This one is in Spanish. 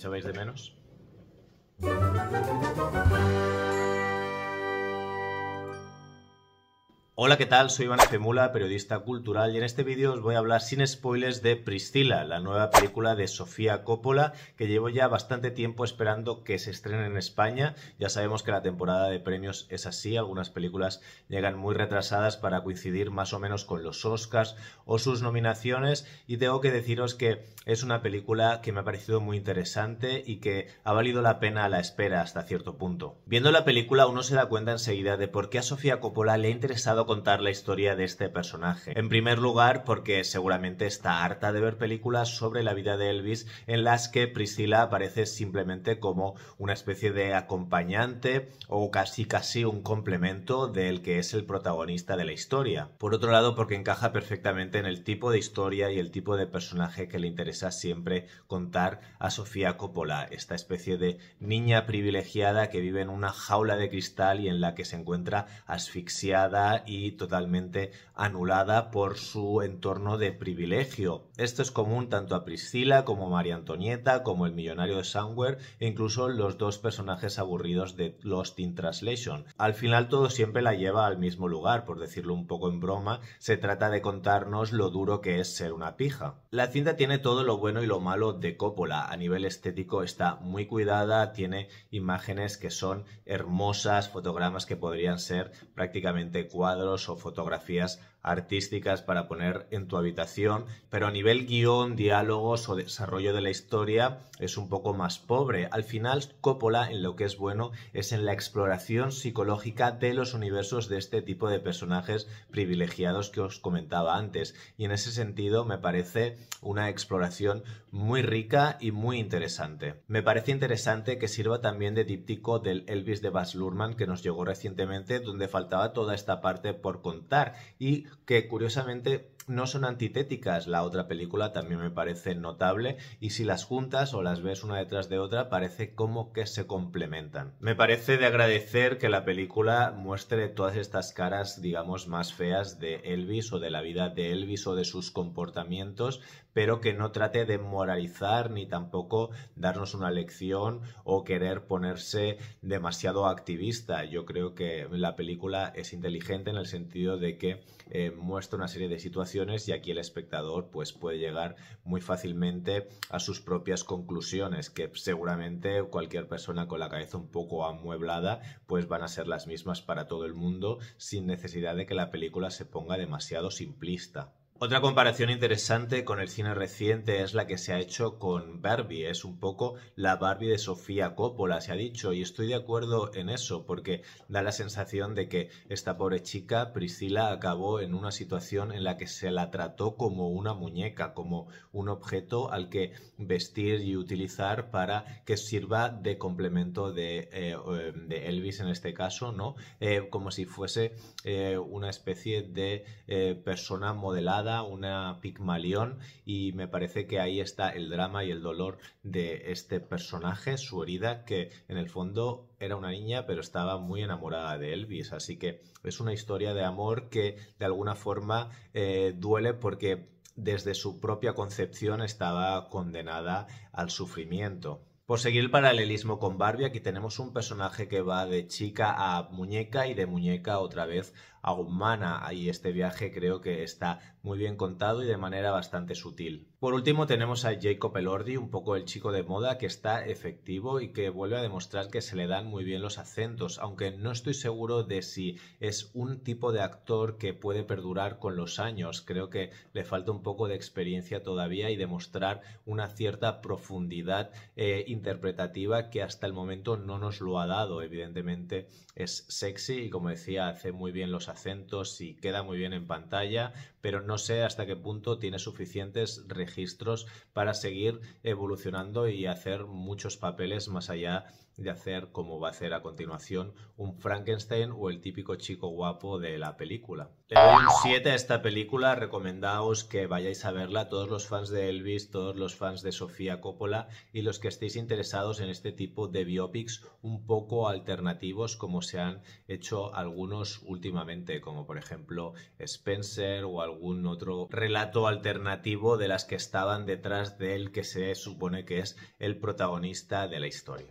echabais de menos? Hola, ¿qué tal? Soy Iván Femula, periodista cultural, y en este vídeo os voy a hablar sin spoilers de Priscila, la nueva película de Sofía Coppola, que llevo ya bastante tiempo esperando que se estrene en España. Ya sabemos que la temporada de premios es así, algunas películas llegan muy retrasadas para coincidir más o menos con los Oscars o sus nominaciones, y tengo que deciros que es una película que me ha parecido muy interesante y que ha valido la pena la espera hasta cierto punto. Viendo la película uno se da cuenta enseguida de por qué a Sofía Coppola le ha interesado contar la historia de este personaje. En primer lugar, porque seguramente está harta de ver películas sobre la vida de Elvis en las que Priscilla aparece simplemente como una especie de acompañante o casi casi un complemento del que es el protagonista de la historia. Por otro lado, porque encaja perfectamente en el tipo de historia y el tipo de personaje que le interesa siempre contar a Sofía Coppola, esta especie de niña privilegiada que vive en una jaula de cristal y en la que se encuentra asfixiada y totalmente anulada por su entorno de privilegio. Esto es común tanto a Priscila como a María Antonieta, como el millonario de Somewhere, e incluso los dos personajes aburridos de Lost in Translation. Al final todo siempre la lleva al mismo lugar, por decirlo un poco en broma, se trata de contarnos lo duro que es ser una pija. La cinta tiene todo lo bueno y lo malo de Coppola, a nivel estético está muy cuidada, tiene imágenes que son hermosas, fotogramas que podrían ser prácticamente cuadros o fotografías artísticas para poner en tu habitación, pero a nivel guión, diálogos o desarrollo de la historia es un poco más pobre. Al final, Coppola en lo que es bueno es en la exploración psicológica de los universos de este tipo de personajes privilegiados que os comentaba antes, y en ese sentido me parece una exploración muy rica y muy interesante. Me parece interesante que sirva también de díptico del Elvis de Baz Luhrmann que nos llegó recientemente, donde faltaba toda esta parte por contar y que curiosamente no son antitéticas. La otra película también me parece notable y si las juntas o las ves una detrás de otra parece como que se complementan. Me parece de agradecer que la película muestre todas estas caras, digamos, más feas de Elvis o de la vida de Elvis o de sus comportamientos, pero que no trate de moralizar ni tampoco darnos una lección o querer ponerse demasiado activista. Yo creo que la película es inteligente en el sentido de que eh, muestra una serie de situaciones y aquí el espectador pues puede llegar muy fácilmente a sus propias conclusiones que seguramente cualquier persona con la cabeza un poco amueblada pues van a ser las mismas para todo el mundo sin necesidad de que la película se ponga demasiado simplista. Otra comparación interesante con el cine reciente es la que se ha hecho con Barbie. Es un poco la Barbie de Sofía Coppola, se ha dicho, y estoy de acuerdo en eso, porque da la sensación de que esta pobre chica, Priscila, acabó en una situación en la que se la trató como una muñeca, como un objeto al que vestir y utilizar para que sirva de complemento de, eh, Elvis en este caso, ¿no? Eh, como si fuese eh, una especie de persona modelada una Pigmalión, y me parece que ahí está el drama y el dolor de este personaje, su herida, que en el fondo era una niña, pero estaba muy enamorada de Elvis. Así que es una historia de amor que de alguna forma eh, duele porque desde su propia concepción estaba condenada al sufrimiento. Por seguir el paralelismo con Barbie, aquí tenemos un personaje que va de chica a muñeca y de muñeca otra vez a Humana y este viaje creo que está muy bien contado y de manera bastante sutil. Por último tenemos a Jacob Elordi, un poco el chico de moda que está efectivo y que vuelve a demostrar que se le dan muy bien los acentos, aunque no estoy seguro de si es un tipo de actor que puede perdurar con los años. Creo que le falta un poco de experiencia todavía y demostrar una cierta profundidad eh, interpretativa que hasta el momento no nos lo ha dado. Evidentemente es sexy y como decía hace muy bien los acentos y queda muy bien en pantalla pero no sé hasta qué punto tiene suficientes registros para seguir evolucionando y hacer muchos papeles más allá de hacer, como va a hacer a continuación, un Frankenstein o el típico chico guapo de la película. Le doy un 7 a esta película, recomendaos que vayáis a verla, todos los fans de Elvis, todos los fans de Sofía Coppola y los que estéis interesados en este tipo de biopics un poco alternativos como se han hecho algunos últimamente, como por ejemplo Spencer o algún otro relato alternativo de las que estaban detrás del que se supone que es el protagonista de la historia.